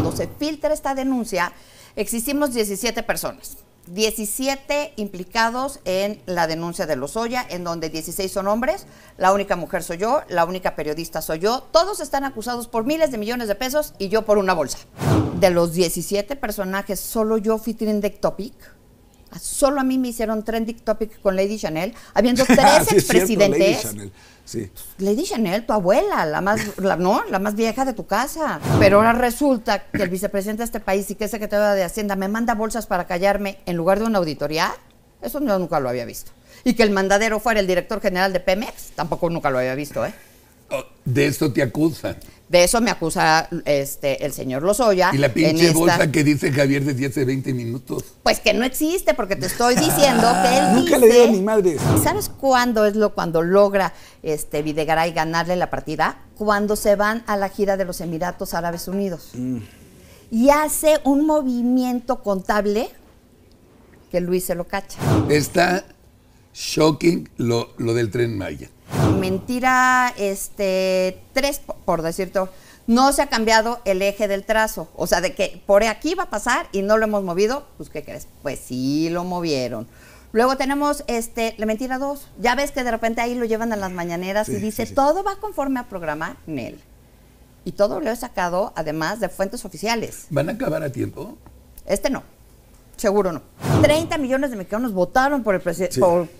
cuando se filtra esta denuncia, existimos 17 personas. 17 implicados en la denuncia de los Lozoya, en donde 16 son hombres, la única mujer soy yo, la única periodista soy yo, todos están acusados por miles de millones de pesos y yo por una bolsa. De los 17 personajes, solo yo fui trending topic. Solo a mí me hicieron trending topic con Lady Chanel, habiendo ah, tres expresidentes. Sí. Lady él, tu abuela, la más, más vieja de tu casa. Pero ahora resulta que el vicepresidente de este país y que es secretario de Hacienda me manda bolsas para callarme en lugar de una auditoría. Eso yo nunca lo había visto. Y que el mandadero fuera el director general de Pemex, tampoco nunca lo había visto, ¿eh? Oh, de eso te acusan. De eso me acusa este, el señor Lozoya. Y la pinche bolsa que dice Javier desde hace 20 minutos. Pues que no existe, porque te estoy diciendo que él Nunca le dio a mi madre ¿Sabes cuándo es lo cuando logra este Videgaray ganarle la partida? Cuando se van a la gira de los Emiratos Árabes Unidos. Mm. Y hace un movimiento contable que Luis se lo cacha. Está shocking lo, lo del tren Maya mentira este, tres por decirte, no se ha cambiado el eje del trazo. O sea, de que por aquí va a pasar y no lo hemos movido, pues ¿qué crees? Pues sí lo movieron. Luego tenemos este, la mentira dos Ya ves que de repente ahí lo llevan a las mañaneras y dice, todo va conforme a programa NEL. Y todo lo he sacado, además, de fuentes oficiales. ¿Van a acabar a tiempo? Este no. Seguro no. 30 millones de mexicanos votaron por el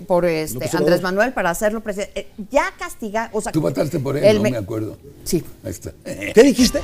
por, este Andrés Manuel para hacerlo presidente. Eh, ya castiga, tú votaste por él, no me acuerdo. Sí. Ahí está. ¿Qué dijiste?